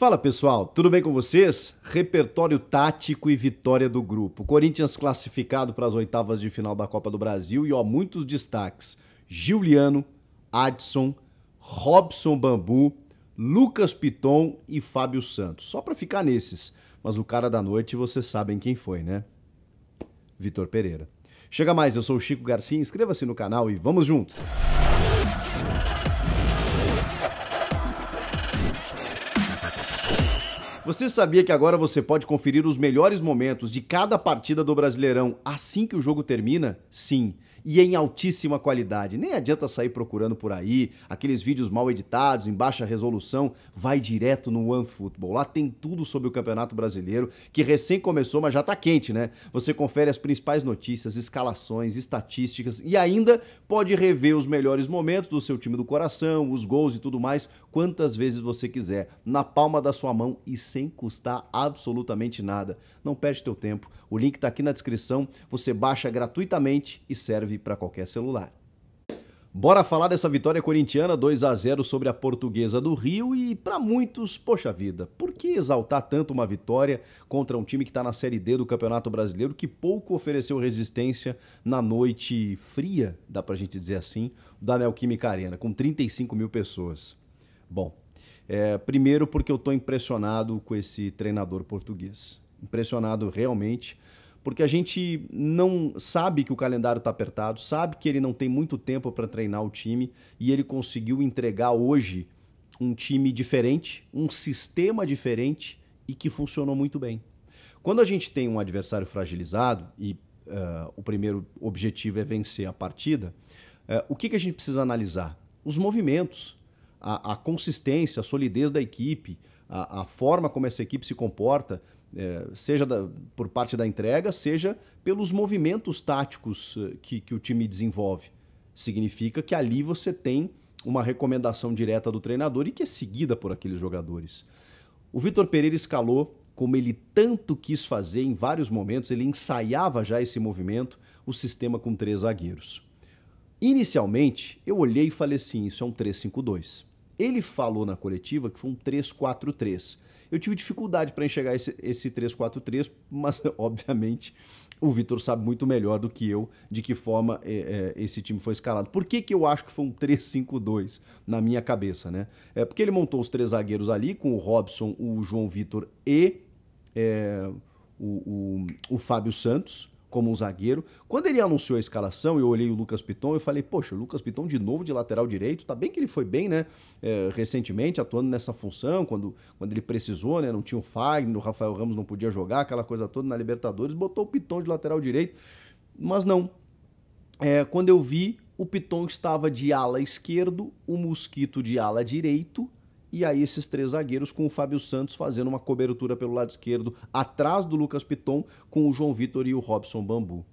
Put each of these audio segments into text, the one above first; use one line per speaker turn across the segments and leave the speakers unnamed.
Fala pessoal, tudo bem com vocês? Repertório tático e vitória do grupo. Corinthians classificado para as oitavas de final da Copa do Brasil e ó, muitos destaques: Juliano, Adson, Robson Bambu, Lucas Piton e Fábio Santos. Só para ficar nesses, mas o cara da noite vocês sabem quem foi, né? Vitor Pereira. Chega mais, eu sou o Chico Garcia, inscreva-se no canal e vamos juntos! Você sabia que agora você pode conferir os melhores momentos de cada partida do Brasileirão assim que o jogo termina? Sim e em altíssima qualidade. Nem adianta sair procurando por aí aqueles vídeos mal editados, em baixa resolução. Vai direto no OneFootball. Lá tem tudo sobre o Campeonato Brasileiro, que recém começou, mas já está quente, né? Você confere as principais notícias, escalações, estatísticas e ainda pode rever os melhores momentos do seu time do coração, os gols e tudo mais, quantas vezes você quiser, na palma da sua mão e sem custar absolutamente nada. Não perde teu tempo. O link está aqui na descrição. Você baixa gratuitamente e serve serve para qualquer celular. Bora falar dessa vitória corintiana 2 a 0 sobre a Portuguesa do Rio e para muitos, poxa vida, por que exaltar tanto uma vitória contra um time que está na Série D do Campeonato Brasileiro que pouco ofereceu resistência na noite fria, dá a gente dizer assim, da Neoquímica Arena, com 35 mil pessoas? Bom, é, primeiro porque eu estou impressionado com esse treinador português. Impressionado realmente porque a gente não sabe que o calendário está apertado, sabe que ele não tem muito tempo para treinar o time e ele conseguiu entregar hoje um time diferente, um sistema diferente e que funcionou muito bem. Quando a gente tem um adversário fragilizado e uh, o primeiro objetivo é vencer a partida, uh, o que, que a gente precisa analisar? Os movimentos, a, a consistência, a solidez da equipe, a, a forma como essa equipe se comporta é, seja da, por parte da entrega, seja pelos movimentos táticos eh, que, que o time desenvolve. Significa que ali você tem uma recomendação direta do treinador e que é seguida por aqueles jogadores. O Vitor Pereira escalou como ele tanto quis fazer em vários momentos, ele ensaiava já esse movimento, o sistema com três zagueiros. Inicialmente, eu olhei e falei assim: isso é um 3-5-2. Ele falou na coletiva que foi um 3-4-3. Eu tive dificuldade para enxergar esse, esse 3-4-3, mas obviamente o Vitor sabe muito melhor do que eu de que forma é, é, esse time foi escalado. Por que, que eu acho que foi um 3-5-2 na minha cabeça, né? É porque ele montou os três zagueiros ali, com o Robson, o João Vitor e é, o, o, o Fábio Santos como um zagueiro. Quando ele anunciou a escalação, eu olhei o Lucas Piton e falei, poxa, o Lucas Piton de novo de lateral direito, tá bem que ele foi bem, né, é, recentemente, atuando nessa função, quando, quando ele precisou, né, não tinha o Fagner, o Rafael Ramos não podia jogar, aquela coisa toda na Libertadores, botou o Piton de lateral direito, mas não. É, quando eu vi, o Piton estava de ala esquerdo, o Mosquito de ala direito, e aí esses três zagueiros com o Fábio Santos fazendo uma cobertura pelo lado esquerdo, atrás do Lucas Piton, com o João Vitor e o Robson Bambu.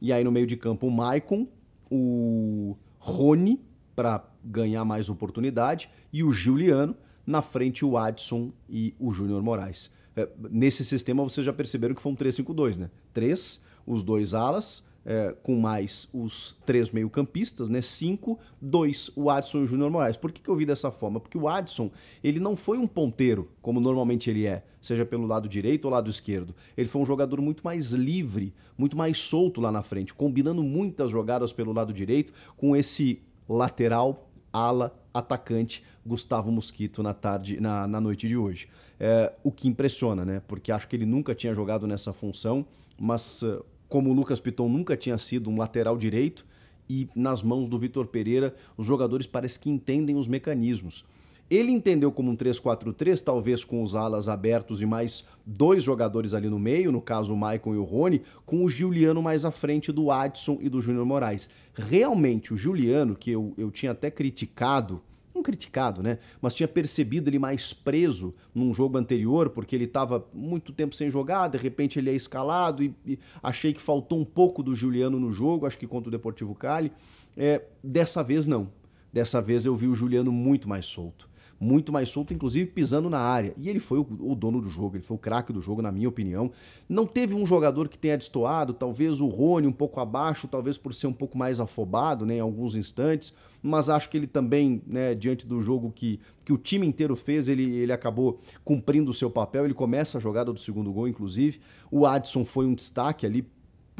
E aí no meio de campo o Maicon, o Rony, para ganhar mais oportunidade, e o Giuliano, na frente o Adson e o Júnior Moraes. É, nesse sistema vocês já perceberam que foi um 3-5-2, né? Três, os dois alas, é, com mais os três meio-campistas, né? Cinco, dois, o Adson e o Júnior Moraes. Por que, que eu vi dessa forma? Porque o Adson, ele não foi um ponteiro, como normalmente ele é, seja pelo lado direito ou lado esquerdo. Ele foi um jogador muito mais livre, muito mais solto lá na frente, combinando muitas jogadas pelo lado direito com esse lateral, ala, atacante Gustavo Mosquito na tarde, na, na noite de hoje. É, o que impressiona, né? Porque acho que ele nunca tinha jogado nessa função, mas eh, como o Lucas Piton nunca tinha sido um lateral direito, e nas mãos do Vitor Pereira, os jogadores parece que entendem os mecanismos. Ele entendeu como um 3-4-3, talvez com os alas abertos e mais dois jogadores ali no meio, no caso o Maicon e o Rony, com o Juliano mais à frente do Adson e do Júnior Moraes. Realmente, o Juliano, que eu, eu tinha até criticado não criticado, né? Mas tinha percebido ele mais preso num jogo anterior, porque ele estava muito tempo sem jogar, de repente ele é escalado e, e, achei que faltou um pouco do Juliano no jogo, acho que contra o Deportivo Cali. É, dessa vez não. Dessa vez eu vi o Juliano muito mais solto muito mais solto, inclusive pisando na área. E ele foi o, o dono do jogo, ele foi o craque do jogo, na minha opinião. Não teve um jogador que tenha destoado, talvez o Rony um pouco abaixo, talvez por ser um pouco mais afobado né, em alguns instantes, mas acho que ele também, né, diante do jogo que, que o time inteiro fez, ele, ele acabou cumprindo o seu papel. Ele começa a jogada do segundo gol, inclusive. O Adson foi um destaque ali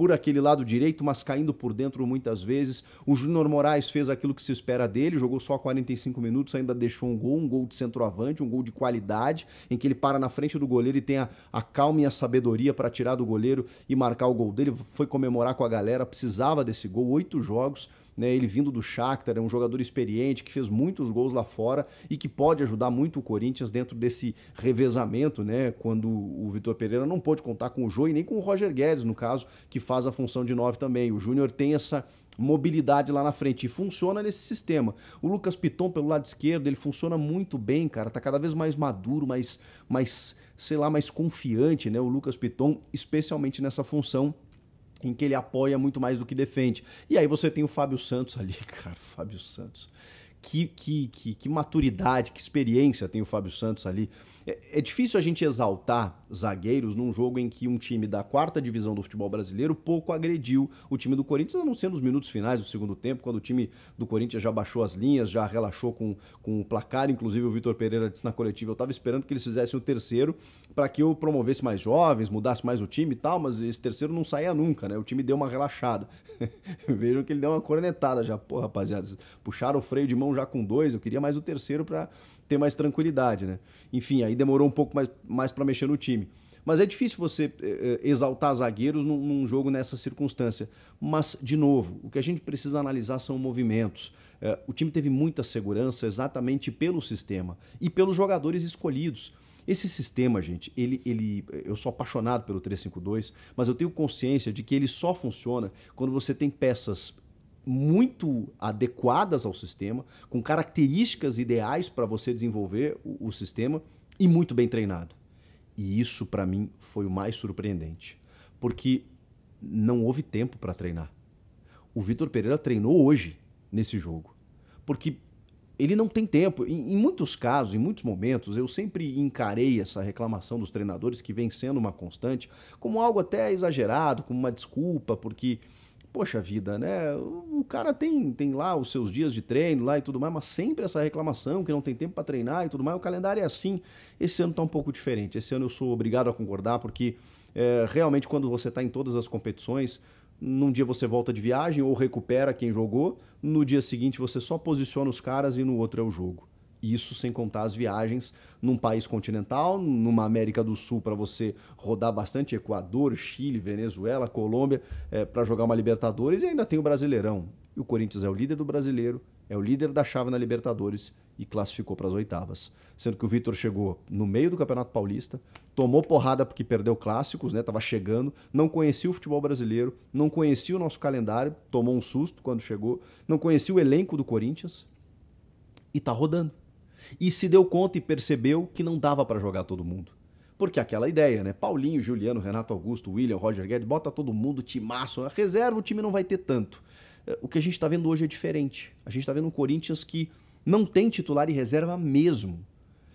por aquele lado direito, mas caindo por dentro muitas vezes. O Júnior Moraes fez aquilo que se espera dele, jogou só 45 minutos, ainda deixou um gol, um gol de centroavante, um gol de qualidade, em que ele para na frente do goleiro e tem a, a calma e a sabedoria para tirar do goleiro e marcar o gol dele. Foi comemorar com a galera, precisava desse gol, oito jogos né? Ele vindo do Shakhtar, é um jogador experiente que fez muitos gols lá fora e que pode ajudar muito o Corinthians dentro desse revezamento, né? Quando o Vitor Pereira não pôde contar com o Jô e nem com o Roger Guedes, no caso, que faz a função de nove também. O Júnior tem essa mobilidade lá na frente. E funciona nesse sistema. O Lucas Piton pelo lado esquerdo, ele funciona muito bem, cara. Tá cada vez mais maduro, mais, mais sei lá, mais confiante, né? O Lucas Piton, especialmente nessa função em que ele apoia muito mais do que defende. E aí você tem o Fábio Santos ali, cara, o Fábio Santos que, que, que, que, maturidade, que experiência tem o Fábio Santos ali. É, é, difícil a gente exaltar zagueiros num jogo em que um time da quarta divisão do futebol brasileiro pouco agrediu o time do Corinthians, a não ser nos minutos finais do segundo tempo, quando o time do Corinthians já baixou as linhas, já relaxou com, com o placar. Inclusive, o Vitor Pereira disse na coletiva: eu estava esperando que eles fizessem o terceiro para que eu promovesse mais jovens, mudasse mais o time e tal, mas esse terceiro não saía nunca, né? O time deu uma relaxada. Vejam que ele deu uma cornetada já. Pô, rapaziada, puxaram o freio de mão já com dois, eu queria mais o terceiro para ter mais tranquilidade, né? Enfim, aí demorou um pouco mais, mais para mexer no time. Mas é difícil você eh, eh, exaltar zagueiros num, num, jogo nessa circunstância. Mas, de novo, o que a gente precisa analisar são movimentos. Eh, o time teve muita segurança exatamente pelo sistema e pelos jogadores escolhidos. Esse sistema, gente, ele, ele, eu sou apaixonado pelo 352, mas eu tenho consciência de que ele só funciona quando você tem peças muito adequadas ao sistema, com características ideais para você desenvolver o, o sistema e muito bem treinado. E isso, para mim, foi o mais surpreendente, porque não houve tempo para treinar. O Vitor Pereira treinou hoje nesse jogo, porque ele não tem tempo. Em, em, muitos casos, em muitos momentos, eu sempre encarei essa reclamação dos treinadores, que vem sendo uma constante, como algo até exagerado, como uma desculpa, porque, poxa vida, né? O, o cara tem, tem lá os seus dias de treino lá e tudo mais, mas sempre essa reclamação que não tem tempo para treinar e tudo mais. O calendário é assim. Esse ano está um pouco diferente. Esse ano eu sou obrigado a concordar, porque é, realmente quando você está em todas as competições num dia você volta de viagem ou recupera quem jogou, no dia seguinte você só posiciona os caras e no outro é o jogo. Isso sem contar as viagens num país continental, numa América do Sul para você rodar bastante Equador, Chile, Venezuela, Colômbia, é, eh, para jogar uma Libertadores e ainda tem o Brasileirão. E o Corinthians é o líder do brasileiro, é o líder da chave na Libertadores e classificou para as oitavas. Sendo que o Vitor chegou no meio do Campeonato Paulista, tomou porrada porque perdeu clássicos, né? Tava chegando, não conhecia o futebol brasileiro, não conhecia o nosso calendário, tomou um susto quando chegou, não conhecia o elenco do Corinthians e tá rodando. E se deu conta e percebeu que não dava para jogar todo mundo. Porque é aquela ideia, né? Paulinho, Juliano, Renato Augusto, William, Roger Guedes, bota todo mundo, timaço, reserva, o time não vai ter tanto. Eh, o que a gente está vendo hoje é diferente. A gente está vendo um Corinthians que não tem titular e reserva mesmo.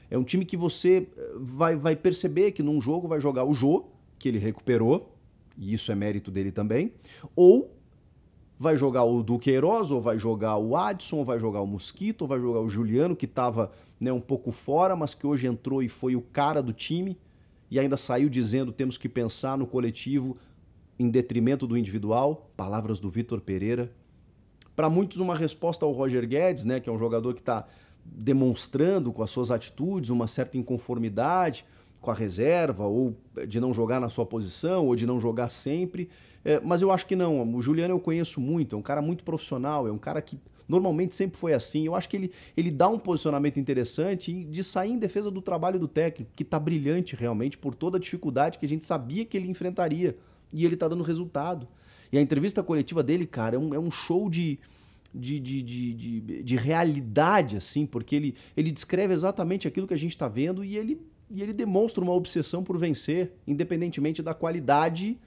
É um time que você eh, vai, vai perceber que num jogo vai jogar o Jô, que ele recuperou, e isso é mérito dele também, ou vai jogar o Duqueiroz, ou vai jogar o Adson, ou vai jogar o Mosquito, ou vai jogar o Juliano, que estava né, um pouco fora, mas que hoje entrou e foi o cara do time, e ainda saiu dizendo temos que pensar no coletivo em detrimento do individual, palavras do Vitor Pereira. Para muitos, uma resposta ao Roger Guedes, né, que é um jogador que está demonstrando com as suas atitudes uma certa inconformidade com a reserva, ou de não jogar na sua posição, ou de não jogar sempre. É, mas eu acho que não. O Juliano eu conheço muito, é um cara muito profissional, é um cara que normalmente sempre foi assim. Eu acho que ele, ele dá um posicionamento interessante de sair em defesa do trabalho do técnico, que está brilhante realmente por toda a dificuldade que a gente sabia que ele enfrentaria e ele tá dando resultado. E a entrevista coletiva dele, cara, é um, é um show de, de, de, de, de, realidade, assim, porque ele, ele descreve exatamente aquilo que a gente está vendo e ele, e ele demonstra uma obsessão por vencer, independentemente da qualidade,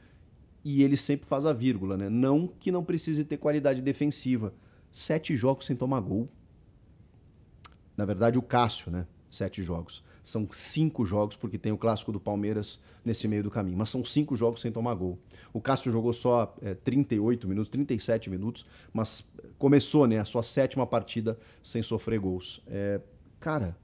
e ele sempre faz a vírgula, né? Não que não precise ter qualidade defensiva. Sete jogos sem tomar gol. Na verdade, o Cássio, né? Sete jogos. São cinco jogos, porque tem o clássico do Palmeiras nesse meio do caminho. Mas são cinco jogos sem tomar gol. O Cássio jogou só é, 38 minutos, 37 minutos, mas começou né, a sua sétima partida sem sofrer gols. É, cara,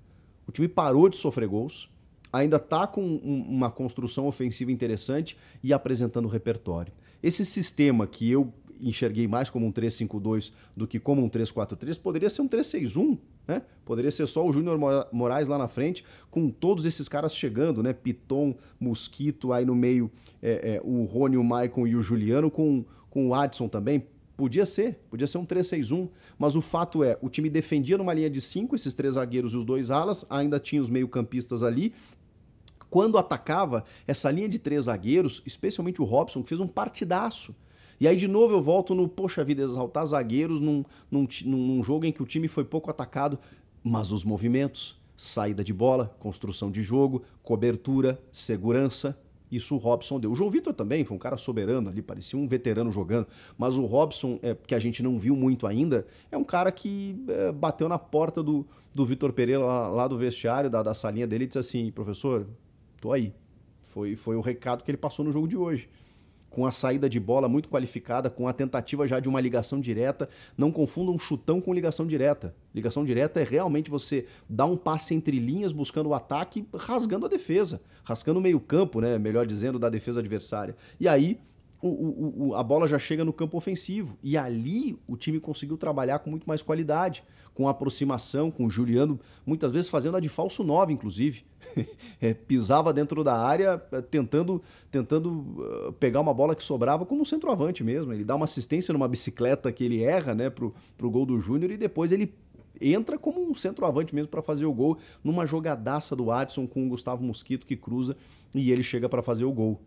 o time parou de sofrer gols, ainda está com um, uma construção ofensiva interessante e apresentando repertório. Esse sistema que eu enxerguei mais como um 3-5-2 do que como um 3-4-3 poderia ser um 3-6-1 né? Poderia ser só o Júnior Moraes lá na frente, com todos esses caras chegando, né? Piton, Mosquito, aí no meio é, é, o Rony, o Maicon e o Juliano, com, com o Adson também. Podia ser, podia ser um 3-6-1, mas o fato é, o time defendia numa linha de 5, esses três zagueiros e os dois alas, ainda tinha os meio-campistas ali, quando atacava, essa linha de três zagueiros, especialmente o Robson, que fez um partidaço. E aí, de novo, eu volto no, poxa vida, exaltar zagueiros num, num, num jogo em que o time foi pouco atacado, mas os movimentos, saída de bola, construção de jogo, cobertura, segurança, isso o Robson deu. O João Vitor também foi um cara soberano ali, parecia um veterano jogando. Mas o Robson, é, que a gente não viu muito ainda, é um cara que é, bateu na porta do, do Vitor Pereira lá, lá, do vestiário, da, da salinha dele, e disse assim: professor, tô aí. Foi, foi o recado que ele passou no jogo de hoje com a saída de bola muito qualificada, com a tentativa já de uma ligação direta. Não confunda um chutão com ligação direta. Ligação direta é realmente você dar um passe entre linhas buscando o ataque, rasgando a defesa, rasgando o meio-campo, né, melhor dizendo, da defesa adversária. E aí o, o, a bola já chega no campo ofensivo. E ali o time conseguiu trabalhar com muito mais qualidade, com aproximação, com o Juliano, muitas vezes fazendo a de falso 9, inclusive. é, pisava dentro da área, é, tentando, tentando ah, pegar uma bola que sobrava, como um centroavante mesmo. Ele dá uma assistência numa bicicleta que ele erra né, pro, pro gol do Júnior e depois ele entra como um centroavante mesmo para fazer o gol numa jogadaça do Watson com o Gustavo Mosquito que cruza e ele chega para fazer o gol.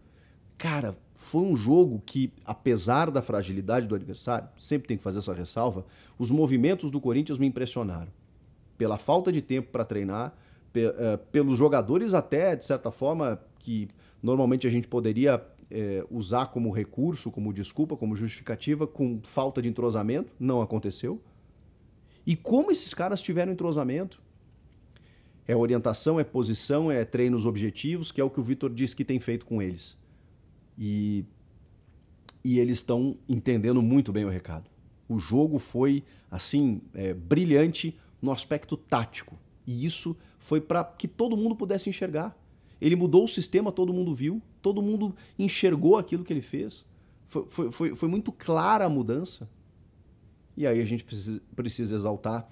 Cara, foi um jogo que, apesar da fragilidade do adversário, sempre tem que fazer essa ressalva, os movimentos do Corinthians me impressionaram. Pela falta de tempo para treinar, eh, pelos jogadores até, de certa forma, que normalmente a gente poderia é, usar como recurso, como desculpa, como justificativa, com falta de entrosamento, não aconteceu. E como esses caras tiveram entrosamento? É orientação, é posição, é treinos objetivos, que é o que o Vitor disse que tem feito com eles. E, e eles estão entendendo muito bem o recado. O jogo foi, assim, é, brilhante no aspecto tático. E isso foi para que todo mundo pudesse enxergar. Ele mudou o sistema, todo mundo viu, todo mundo enxergou aquilo que ele fez. Foi, foi, foi, foi muito clara a mudança. E aí a gente precisa, precisa exaltar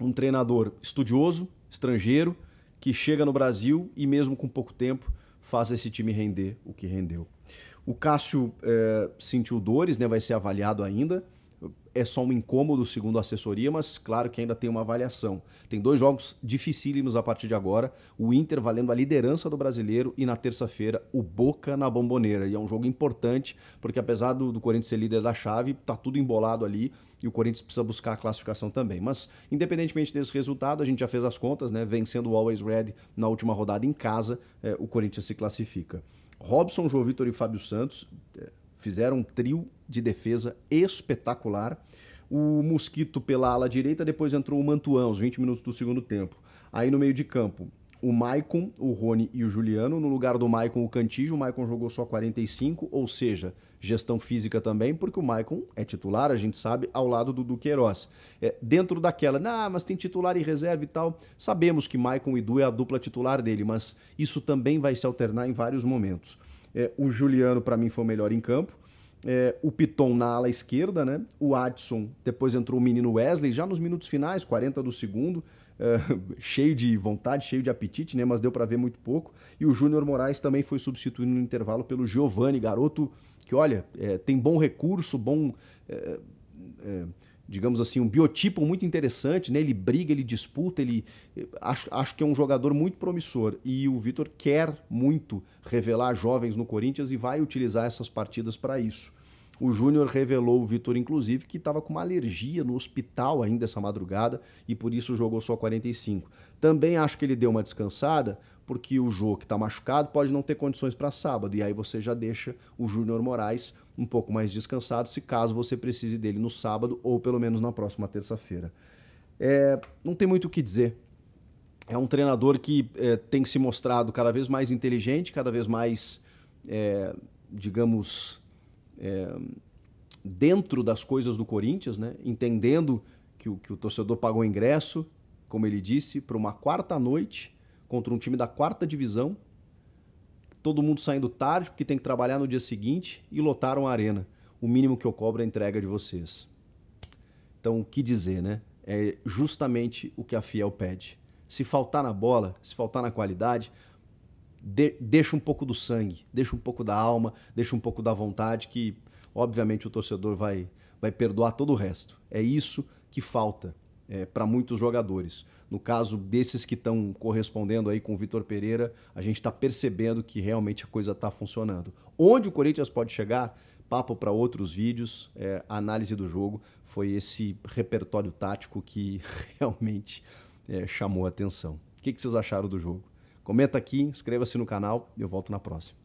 um treinador estudioso, estrangeiro, que chega no Brasil e, mesmo com pouco tempo, faz esse time render o que rendeu. O Cássio é, sentiu dores, né? Vai ser avaliado ainda é só um incômodo, segundo a assessoria, mas claro que ainda tem uma avaliação. Tem dois jogos dificílimos a partir de agora: o Inter valendo a liderança do brasileiro e na terça-feira o Boca na Bomboneira. E é um jogo importante, porque apesar do, do Corinthians ser líder da chave, tá tudo embolado ali e o Corinthians precisa buscar a classificação também. Mas, independentemente desse resultado, a gente já fez as contas, né? Vencendo o Always Red na última rodada em casa, é, o Corinthians se classifica. Robson, João Vitor e Fábio Santos. É, fizeram um trio de defesa espetacular. O Mosquito pela ala direita, depois entrou o Mantuan, aos 20 minutos do segundo tempo. Aí no meio de campo, o Maicon, o Rony e o Juliano. No lugar do Maicon, o Cantijo. O Maicon jogou só 45, ou seja, gestão física também, porque o Maicon é titular, a gente sabe, ao lado do Duqueiroz. É, dentro daquela, ah, mas tem titular e reserva e tal. Sabemos que Maicon e Du é a dupla titular dele, mas isso também vai se alternar em vários momentos. É, o Juliano, para mim, foi o melhor em campo. É, o Piton na ala esquerda, né? O Adson, depois entrou o menino Wesley, já nos minutos finais, 40 do segundo, é, cheio de vontade, cheio de apetite, né? Mas deu para ver muito pouco. E o Júnior Moraes também foi substituído no intervalo pelo Giovani, garoto que, olha, é, tem bom recurso, bom é, é, digamos assim, um biotipo muito interessante, né? Ele briga, ele disputa, ele eh, acho, acho que é um jogador muito promissor e o Vitor quer muito revelar jovens no Corinthians e vai utilizar essas partidas para isso. O Júnior revelou o Vitor, inclusive, que estava com uma alergia no hospital ainda essa madrugada e por isso jogou só 45. Também acho que ele deu uma descansada, porque o Jô, que está machucado, pode não ter condições para sábado. E aí você já deixa o Júnior Moraes um pouco mais descansado, se caso você precise dele no sábado ou pelo menos na próxima terça-feira. É, não tem muito o que dizer. É um treinador que é, tem se mostrado cada vez mais inteligente, cada vez mais, é, digamos, é, dentro das coisas do Corinthians, né? entendendo que o, que o torcedor pagou ingresso, como ele disse, para uma quarta noite contra um time da quarta divisão, todo mundo saindo tarde porque tem que trabalhar no dia seguinte e lotaram a arena. O mínimo que eu cobro é a entrega de vocês. Então, o que dizer, né? É justamente o que a Fiel pede. Se faltar na bola, se faltar na qualidade, de, deixa um pouco do sangue, deixa um pouco da alma, deixa um pouco da vontade, que obviamente o torcedor vai, vai perdoar todo o resto. É isso que falta é, para muitos jogadores. No caso desses que estão correspondendo aí com o Vitor Pereira, a gente está percebendo que realmente a coisa está funcionando. Onde o Corinthians pode chegar? Papo para outros vídeos, é, análise do jogo, foi esse repertório tático que realmente é, chamou a atenção. O que, que vocês acharam do jogo? Comenta aqui, inscreva-se no canal e eu volto na próxima.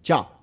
Tchau!